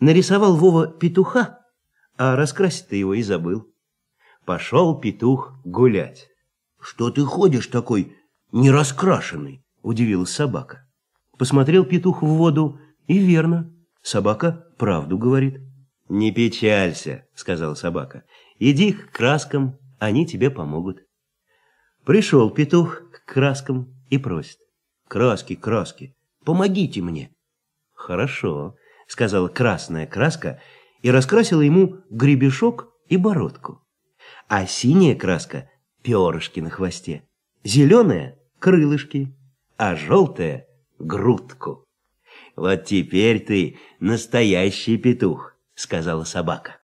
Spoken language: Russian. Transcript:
Нарисовал Вова петуха, а раскрасить-то его и забыл. Пошел петух гулять. «Что ты ходишь такой нераскрашенный?» – удивилась собака. Посмотрел петух в воду, и верно, собака правду говорит. «Не печалься», – сказала собака, – «иди к краскам, они тебе помогут». Пришел петух к краскам и просит. «Краски, краски, помогите мне». «Хорошо, — сказала красная краска и раскрасила ему гребешок и бородку. А синяя краска — перышки на хвосте, зеленая — крылышки, а желтая — грудку. «Вот теперь ты настоящий петух», — сказала собака.